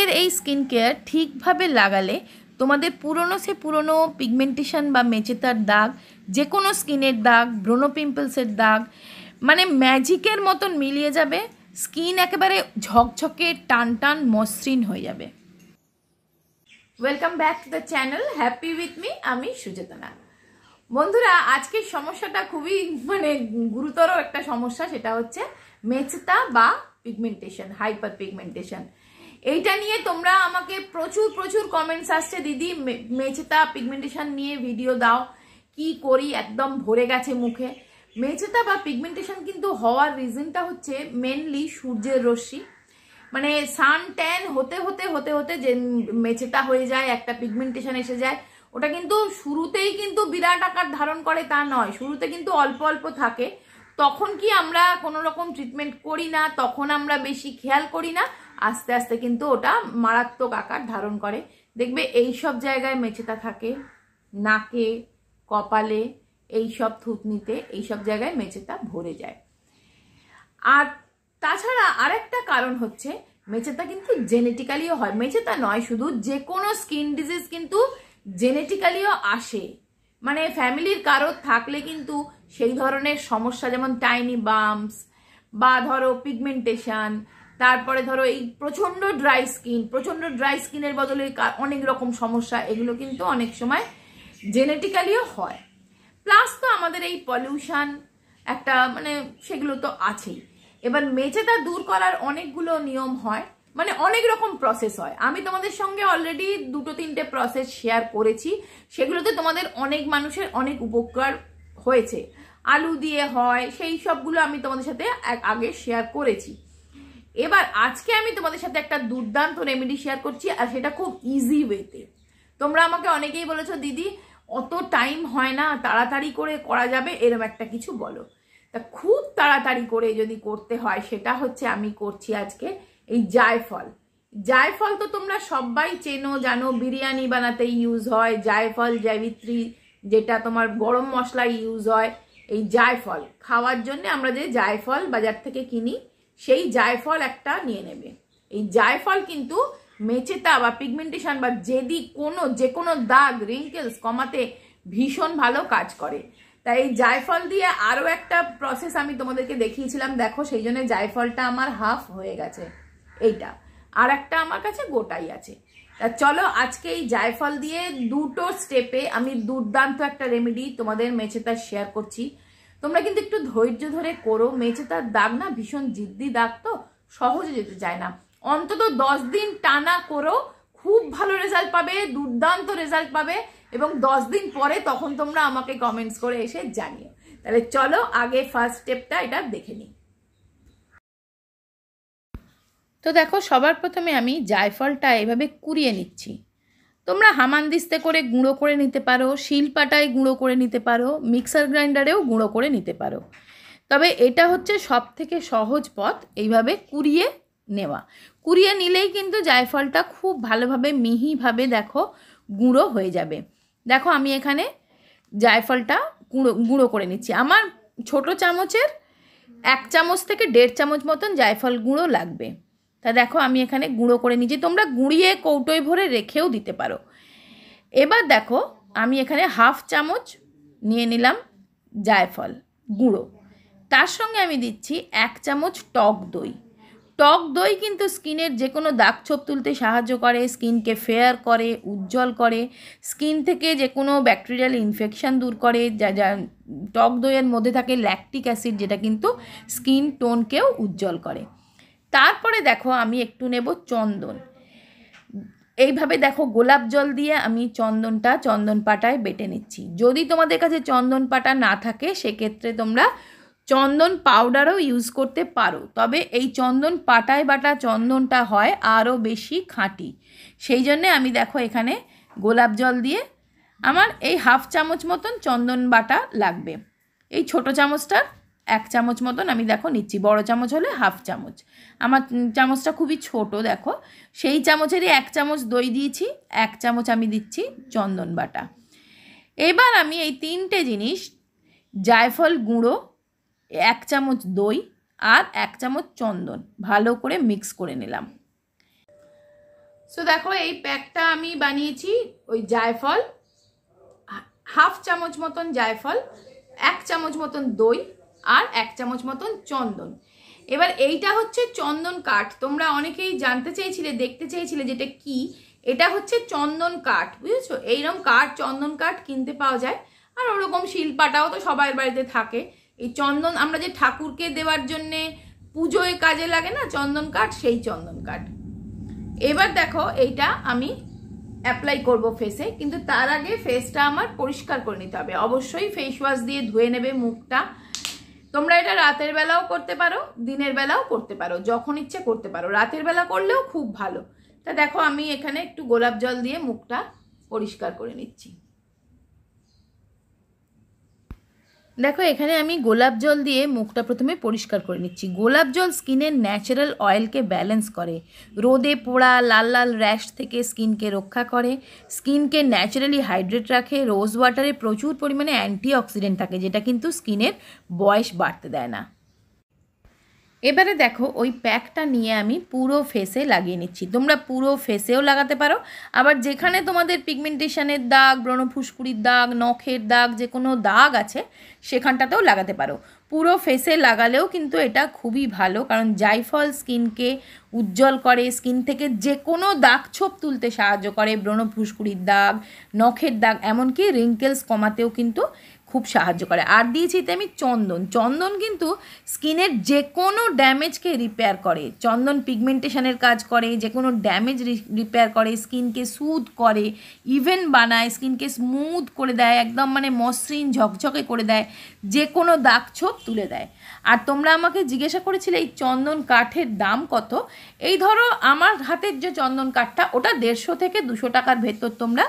আজকের এই skin care ঠিকভাবে লাগালে তোমাদের পুরনো সে পুরনো পিগমেন্টেশন বা মেচেতার দাগ যে কোনো স্কিনের দাগ ব্রোনো পিম্পলসের দাগ মানে ম্যাজিকের মতন মিলিয়ে যাবে স্কিন একেবারে ঝকঝকে টান টান মসৃণ হয়ে যাবে welcome back to the channel happy with me আমি সুচেতনা বন্ধুরা আজকের সমস্যাটা খুবই মানে গুরুতর একটা সমস্যা সেটা হচ্ছে মেচতা বা পিগমেন্টেশন হাইপার পিগমেন্টেশন এইটা নিয়ে তোমরা আমাকে প্রচুর প্রচুর কমেন্টস আসছে দিদি মেচেতা পিগমেন্টেশন নিয়ে ভিডিও দাও কি করি একদম ভরে গেছে মুখে মেচেতা বা পিগমেন্টেশন কিন্তু হওয়ার রিজনটা হচ্ছে মেনলি সূর্যের রশ্মি মানে সান ট্যান হতে হতে হতে হতে যে মেচেতা হয়ে যায় একটা পিগমেন্টেশন এসে যায় ওটা কিন্তু শুরুতেই কিন্তু বিরাট আকার ধারণ করে তা নয় শুরুতে কিন্তু অল্প অল্প থাকে তখন কি আমরা কোনো রকম ট্রিটমেন্ট করি না তখন আমরা বেশি খেয়াল করি না আস্তে আস্তে কিন্তু ওটা মারাত্মক আকার ধারণ করে দেখবে এই সব জায়গায় মেচেতা থাকে নাকে কপালে এই সব থুতনিতে এই সব জায়গায় মেচেতা ভরে যায় আর তাছাড়া আরেকটা কারণ হচ্ছে মেচেতা কিন্তু জেনেটিক্যালিও হয় মেচেতা নয় শুধু যে কোনো স্কিন ডিজিজ কিন্তু জেনেটিক্যালিও আসে মানে ফ্যামিলির কারোর থাকলে কিন্তু সেই ধরনের সমস্যা যেমন টাইনি বাম্পস বা ধরো পিগমেন্টেশন তারপরে ধরো এই প্রচন্ড ড্রাই স্কিন প্রচন্ড ড্রাই স্কিনের বদলে অনেক রকম সমস্যা এগুলো কিন্তু অনেক সময় জেনেটিক্যালিও হয় প্লাস তো আমাদের এই পলিউশন একটা মানে সেগুলো তো আছেই এবার মেচেতা দূর করার অনেকগুলো নিয়ম হয় মানে অনেক রকম প্রসেস হয় আমি তোমাদের সঙ্গে অলরেডি দুটো তিনটে প্রসেস শেয়ার করেছি সেগুলোতে তোমাদের অনেক মানুষের অনেক উপকার হয়েছে আলু দিয়ে হয় সেই সবগুলো আমি তোমাদের সাথে আগে শেয়ার করেছি এবার আজকে আমি তোমাদের সাথে একটা দুর্দান্ত রেমেডি শেয়ার করছি আর সেটা খুব ইজি ওয়েতে তোমরা আমাকে অনেকেই বলেছো দিদি অত টাইম হয় না তাড়াতাড়ি করে করা যাবে এরম একটা কিছু বলো তা খুব তাড়াতাড়ি করে যদি করতে হয় সেটা হচ্ছে আমি করছি আজকে এই জায়ফল জায়ফল তো তোমরা সবাই চেনো জানো বিরিয়ানি বানাতে ইউজ হয় জায়ফল জায়বিত্রী যেটা তোমার গরম মশলা ইউজ হয় এই জায়ফল খাওয়ার জন্য আমরা যে জায়ফল বাজার থেকে কিনি সেই জায়ফল একটা নিয়ে নেবে এই জায়ফল কিন্তু মেচেতা বা পিগমেন্টেশন বা যেদি কোনো যে কোনো দাগ রিঙ্কেলস কমাতে ভীষণ ভালো কাজ করে তাই এই জায়ফল দিয়ে আরও একটা প্রসেস আমি তোমাদেরকে দেখিয়েছিলাম দেখো সেই জন্য জায়ফলটা আমার হাফ হয়ে গেছে এইটা আর একটা আমার কাছে গোটাই আছে তা চলো আজকে এই জায়ফল দিয়ে দুটো স্টেপে আমি দুর্দান্ত একটা রেমেডি তোমাদের মেচেতা শেয়ার করছি তোমরা কিন্তু একটু ধৈর্য ধরে করো মেচে তার দাগ না ভীষণ জিদ্দি দাগ তো সহজে যেতে চায় না অন্তত দশ দিন টানা করো খুব ভালো রেজাল্ট পাবে দুর্দান্ত রেজাল্ট পাবে এবং দশ দিন পরে তখন তোমরা আমাকে কমেন্টস করে এসে জানিও তাহলে চলো আগে ফার্স্ট স্টেপটা এটা দেখে নিই তো দেখো সবার প্রথমে আমি জায়ফলটা এভাবে কুড়িয়ে নিচ্ছি তোমরা হামানদিস্তে করে গুঁড়ো করে নিতে পারো শিলপাটায় গুঁড়ো করে নিতে পারো মিক্সার গ্রাইন্ডারেও গুঁড়ো করে নিতে পারো তবে এটা হচ্ছে সব থেকে সহজ পথ এইভাবে কুড়িয়ে নেওয়া কুড়িয়ে নিলেই কিন্তু জায়ফলটা খুব ভালোভাবে মিহিভাবে দেখো গুঁড়ো হয়ে যাবে দেখো আমি এখানে জায়ফলটা গুঁড়ো গুঁড়ো করে নিচ্ছি আমার ছোট চামচের এক চামচ থেকে দেড় চামচ মতন জায়ফল গুঁড়ো লাগবে তা দেখো আমি এখানে গুঁড়ো করে নিয়েছি তোমরা গুঁড়িয়ে কৌটোয় ভরে রেখেও দিতে পারো এবার দেখো আমি এখানে হাফ চামচ নিয়ে নিলাম জায়ফল গুঁড়ো তার সঙ্গে আমি দিচ্ছি এক চামচ টক দই টক দই কিন্তু স্কিনের যে কোনো দাগ ছোপ তুলতে সাহায্য করে স্কিনকে ফেয়ার করে উজ্জ্বল করে স্কিন থেকে যে কোনো ব্যাকটেরিয়াল ইনফেকশান দূর করে যা যা টক দইয়ের মধ্যে থাকে ল্যাকটিক অ্যাসিড যেটা কিন্তু স্কিন টোনকেও উজ্জ্বল করে তারপরে দেখো আমি একটু নেব চন্দন এইভাবে দেখো গোলাপ জল দিয়ে আমি চন্দনটা চন্দন পাটায় বেটে নিচ্ছি যদি তোমাদের কাছে চন্দন পাটা না থাকে সেক্ষেত্রে তোমরা চন্দন পাউডারও ইউজ করতে পারো তবে এই চন্দন পাটায় বাটা চন্দনটা হয় আরও বেশি খাঁটি সেই জন্যে আমি দেখো এখানে গোলাপ জল দিয়ে আমার এই হাফ চামচ মতন চন্দন বাটা লাগবে এই ছোট চামচটার এক চামচ মতন আমি দেখো নিচ্ছি বড় চামচ হলে হাফ চামচ আমার চামচটা খুবই ছোট দেখো সেই চামচেরই এক চামচ দই দিয়েছি এক চামচ আমি দিচ্ছি চন্দন বাটা এবার আমি এই তিনটে জিনিস জায়ফল গুঁড়ো এক চামচ দই আর এক চামচ চন্দন ভালো করে মিক্স করে নিলাম সো দেখো এই প্যাকটা আমি বানিয়েছি ওই জায়ফল হাফ চামচ মতন জায়ফল এক চামচ মতন দই আর এক চামচ মতন চন্দন এবার এইটা হচ্ছে চন্দন কাঠ তোমরা অনেকেই জানতে চেয়েছিলে দেখতে চেয়েছিলে যেটা কি এটা হচ্ছে চন্দন কাঠ বুঝেছো এইরকম কাঠ চন্দন কাঠ কিনতে পাওয়া যায় আর ওরকম শিল্পাটাও তো সবাই বাড়িতে থাকে এই চন্দন আমরা যে ঠাকুরকে দেওয়ার জন্যে পুজোয় কাজে লাগে না চন্দন কাঠ সেই চন্দন কাঠ এবার দেখো এইটা আমি অ্যাপ্লাই করব ফেসে কিন্তু তার আগে ফেসটা আমার পরিষ্কার করে নিতে হবে অবশ্যই ফেস ওয়াশ দিয়ে ধুয়ে নেবে মুখটা তোমরা এটা রাতের বেলাও করতে পারো দিনের বেলাও করতে পারো যখন ইচ্ছে করতে পারো রাতের বেলা করলেও খুব ভালো তা দেখো আমি এখানে একটু গোলাপ জল দিয়ে মুখটা পরিষ্কার করে নিচ্ছি দেখো এখানে আমি গোলাপ জল দিয়ে মুখটা প্রথমে পরিষ্কার করে নিচ্ছি গোলাপ জল স্কিনের ন্যাচারাল অয়েলকে ব্যালেন্স করে রোদে পোড়া লাল লাল র্যাশ থেকে স্কিনকে রক্ষা করে স্কিনকে ন্যাচারালি হাইড্রেট রাখে রোজ ওয়াটারে প্রচুর পরিমাণে অ্যান্টিঅক্সিডেন্ট থাকে যেটা কিন্তু স্কিনের বয়স বাড়তে দেয় না এবারে দেখো ওই প্যাকটা নিয়ে আমি পুরো ফেসে লাগিয়ে নিচ্ছি তোমরা পুরো ফেসেও লাগাতে পারো আবার যেখানে তোমাদের পিগমেন্টেশনের দাগ ব্রণফুসকুড়ির দাগ নখের দাগ যে কোনো দাগ আছে সেখানটাতেও লাগাতে পারো পুরো ফেসে লাগালেও কিন্তু এটা খুবই ভালো কারণ জাইফল স্কিনকে উজ্জ্বল করে স্কিন থেকে যে কোনো দাগ ছোপ তুলতে সাহায্য করে ব্রণফুসকুড়ির দাগ নখের দাগ এমনকি রিঙ্কেলস কমাতেও কিন্তু খুব সাহায্য করে আর দিয়েছি আমি চন্দন চন্দন কিন্তু স্কিনের যে কোনো ড্যামেজকে রিপেয়ার করে চন্দন পিগমেন্টেশনের কাজ করে যে কোনো ড্যামেজ রিপেয়ার করে স্কিনকে সুদ করে ইভেন বানায় স্কিনকে স্মুথ করে দেয় একদম মানে মসৃণ ঝকঝকে করে দেয় যে কোনো দাগ ছোপ তুলে দেয় আর তোমরা আমাকে জিজ্ঞাসা করেছিলে এই চন্দন কাঠের দাম কত এই ধরো আমার হাতের যে চন্দন কাঠটা ওটা দেড়শো থেকে দুশো টাকার ভেতর তোমরা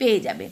পেয়ে যাবে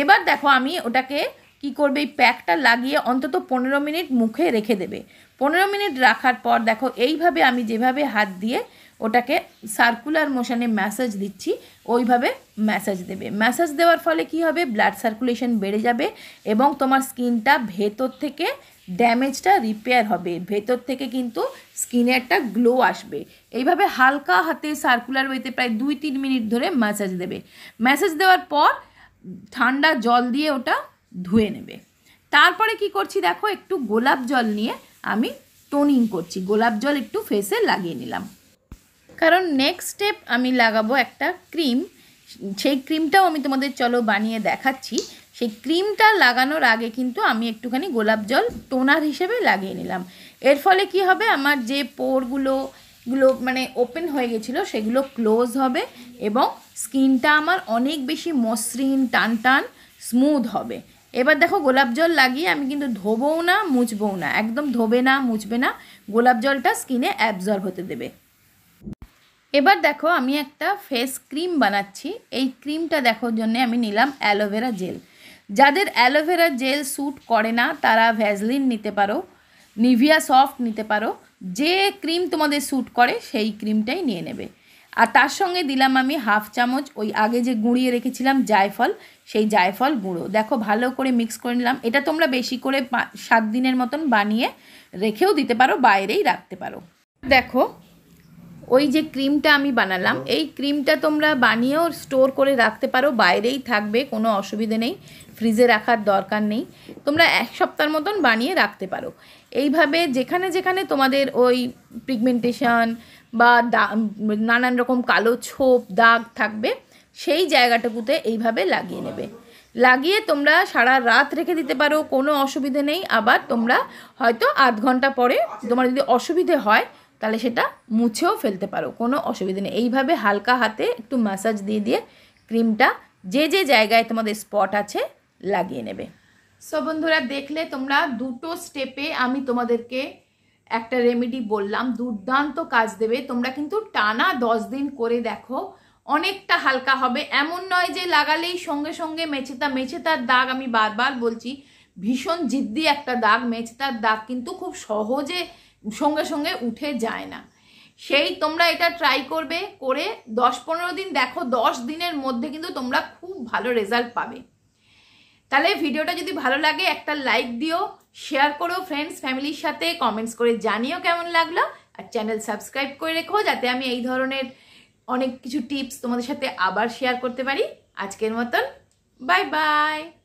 এবার দেখো আমি ওটাকে কি করবে এই প্যাকটা লাগিয়ে অন্তত পনেরো মিনিট মুখে রেখে দেবে পনেরো মিনিট রাখার পর দেখো এইভাবে আমি যেভাবে হাত দিয়ে ওটাকে সার্কুলার মোশনে ম্যাসাজ দিচ্ছি ওইভাবে ম্যাসাজ দেবে ম্যাসাজ দেওয়ার ফলে কি হবে ব্লাড সার্কুলেশন বেড়ে যাবে এবং তোমার স্কিনটা ভেতর থেকে ড্যামেজটা রিপেয়ার হবে ভেতর থেকে কিন্তু স্কিনে একটা গ্লো আসবে এইভাবে হালকা হাতে সার্কুলার ওয়েতে প্রায় দুই তিন মিনিট ধরে ম্যাসাজ দেবে ম্যাসাজ দেওয়ার পর ঠান্ডা জল দিয়ে ওটা ধুয়ে নেবে তারপরে কি করছি দেখো একটু গোলাপ জল নিয়ে আমি টোনিং করছি গোলাপ জল একটু ফেসে লাগিয়ে নিলাম কারণ নেক্সট স্টেপ আমি লাগাবো একটা ক্রিম সেই ক্রিমটাও আমি তোমাদের চলো বানিয়ে দেখাচ্ছি সেই ক্রিমটা লাগানোর আগে কিন্তু আমি একটুখানি গোলাপ জল টোনার হিসেবে লাগিয়ে নিলাম এর ফলে কি হবে আমার যে পোরগুলো গুলো মানে ওপেন হয়ে গেছিলো সেগুলো ক্লোজ হবে এবং স্কিনটা আমার অনেক বেশি মসৃণ টান টান স্মুথ হবে এবার দেখো গোলাপ জল লাগিয়ে আমি কিন্তু ধোবও না মুছবও না একদম ধোবে না মুছবে না গোলাপ জলটা স্কিনে অ্যাবজর্ব হতে দেবে এবার দেখো আমি একটা ফেস ক্রিম বানাচ্ছি এই ক্রিমটা দেখো জন্য আমি নিলাম অ্যালোভেরা জেল যাদের অ্যালোভেরা জেল স্যুট করে না তারা ভ্যাজলিন নিতে পারো নিভিয়া সফট নিতে পারো যে ক্রিম তোমাদের স্যুট করে সেই ক্রিমটাই নিয়ে নেবে আর তার সঙ্গে দিলাম আমি হাফ চামচ ওই আগে যে গুঁড়িয়ে রেখেছিলাম জায়ফল সেই জায়ফল গুঁড়ো দেখো ভালো করে মিক্স করে নিলাম এটা তোমরা বেশি করে সাত দিনের মতন বানিয়ে রেখেও দিতে পারো বাইরেই রাখতে পারো দেখো ওই যে ক্রিমটা আমি বানালাম এই ক্রিমটা তোমরা বানিয়েও স্টোর করে রাখতে পারো বাইরেই থাকবে কোনো অসুবিধে নেই ফ্রিজে রাখার দরকার নেই তোমরা এক সপ্তাহ মতন বানিয়ে রাখতে পারো এইভাবে যেখানে যেখানে তোমাদের ওই প্রিগমেন্টেশন বা নানান রকম কালো ছোপ দাগ থাকবে সেই জায়গাটুকুতে এইভাবে লাগিয়ে নেবে লাগিয়ে তোমরা সারা রাত রেখে দিতে পারো কোনো অসুবিধে নেই আবার তোমরা হয়তো আধ ঘন্টা পরে তোমার যদি অসুবিধে হয় তাহলে সেটা মুছেও ফেলতে পারো কোনো অসুবিধে নেই এইভাবে হালকা হাতে একটু ম্যাসাজ দিয়ে দিয়ে ক্রিমটা যে যে জায়গায় তোমাদের স্পট আছে লাগিয়ে নেবে সো বন্ধুরা দেখলে তোমরা দুটো স্টেপে আমি তোমাদেরকে একটা রেমেডি বললাম দুর্দান্ত কাজ দেবে তোমরা কিন্তু টানা দশ দিন করে দেখো অনেকটা হালকা হবে এমন নয় যে লাগালেই সঙ্গে সঙ্গে মেছেতা মেছেতার দাগ আমি বারবার বলছি ভীষণ জিদ্দি একটা দাগ মেছেতার দাগ কিন্তু খুব সহজে সঙ্গে সঙ্গে উঠে যায় না সেই তোমরা এটা ট্রাই করবে করে দশ পনেরো দিন দেখো দশ দিনের মধ্যে কিন্তু তোমরা খুব ভালো রেজাল্ট পাবে তাহলে ভিডিওটা যদি ভালো লাগে একটা লাইক দিও শেয়ার করো ফ্রেন্ডস ফ্যামিলির সাথে কমেন্টস করে জানিও কেমন লাগলো আর চ্যানেল সাবস্ক্রাইব করে রেখো যাতে আমি এই ধরনের অনেক কিছু টিপস তোমাদের সাথে আবার শেয়ার করতে পারি আজকের মতন বাই বাই